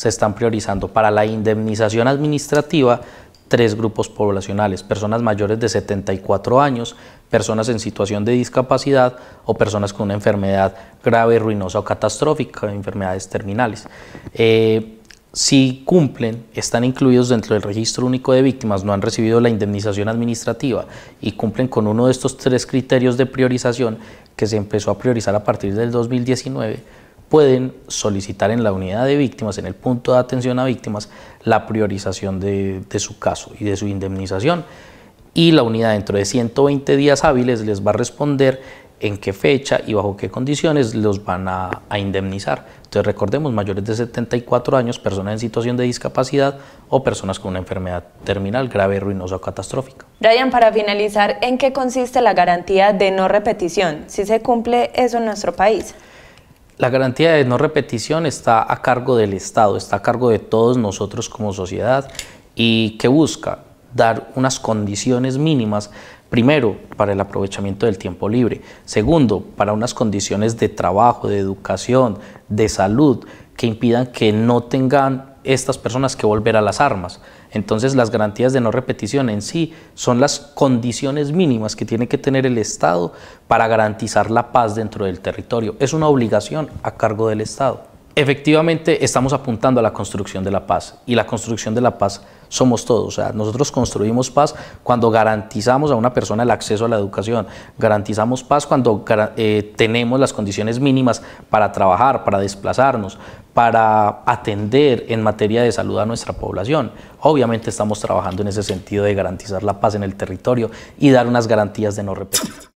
se están priorizando para la indemnización administrativa tres grupos poblacionales, personas mayores de 74 años, personas en situación de discapacidad o personas con una enfermedad grave, ruinosa o catastrófica, enfermedades terminales. Eh, si cumplen, están incluidos dentro del registro único de víctimas, no han recibido la indemnización administrativa y cumplen con uno de estos tres criterios de priorización que se empezó a priorizar a partir del 2019, pueden solicitar en la unidad de víctimas, en el punto de atención a víctimas, la priorización de, su caso y de su indemnización. Y la unidad dentro de 120 días hábiles les va a responder en qué fecha y bajo qué condiciones los van a, a indemnizar. Entonces recordemos, mayores de 74 años, personas en situación de discapacidad o personas con una enfermedad terminal grave, ruinosa o catastrófica. Brian, para finalizar, ¿en qué consiste la garantía de no repetición? ¿Si se cumple eso en nuestro país? La garantía de no repetición está a cargo del Estado, está a cargo de todos nosotros como sociedad y que busca dar unas condiciones mínimas, primero, para el aprovechamiento del tiempo libre, segundo, para unas condiciones de trabajo, de educación, de salud, que impidan que no tengan estas personas que volver a las armas. Entonces las garantías de no repetición en sí son las condiciones mínimas que tiene que tener el Estado para garantizar la paz dentro del territorio. Es una obligación a cargo del Estado efectivamente estamos apuntando a la construcción de la paz y la construcción de la paz somos todos. O sea, nosotros construimos paz cuando garantizamos a una persona el acceso a la educación, garantizamos paz cuando eh, tenemos las condiciones mínimas para trabajar, para desplazarnos, para atender en materia de salud a nuestra población. Obviamente estamos trabajando en ese sentido de garantizar la paz en el territorio y dar unas garantías de no repetir.